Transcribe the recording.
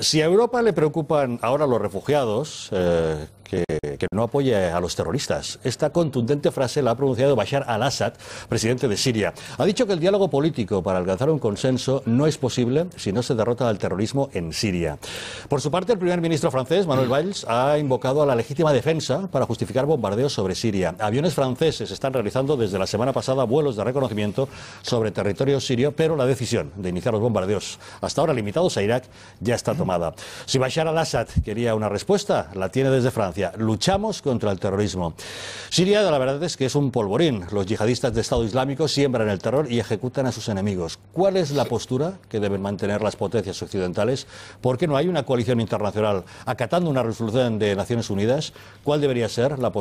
si a Europa le preocupan ahora los refugiados, eh, que, que, no apoye a los terroristas. Esta contundente frase la ha pronunciado Bashar al-Assad, presidente de Siria. Ha dicho que el diálogo político para alcanzar un consenso no es posible si no se derrota al terrorismo en Siria. Por su parte, el primer ministro francés, Manuel mm. Valls, ha invocado a la legítima defensa para justificar bombardeos sobre Siria. Aviones franceses están realizando desde la semana pasada vuelos de reconocimiento sobre territorio sirio, pero la decisión de iniciar los bombardeos, hasta ahora limitados a Irak, ya está tomada. Si Bashar al-Assad quería una respuesta, la tiene desde Francia. Luchamos contra el terrorismo. Siria, la verdad es que es un polvorín. Los yihadistas de Estado Islámico siembran el terror y ejecutan a sus enemigos. ¿Cuál es la postura que deben mantener las potencias occidentales? ¿Por qué no hay una coalición internacional acatando una resolución de Naciones Unidas? ¿Cuál debería ser la postura?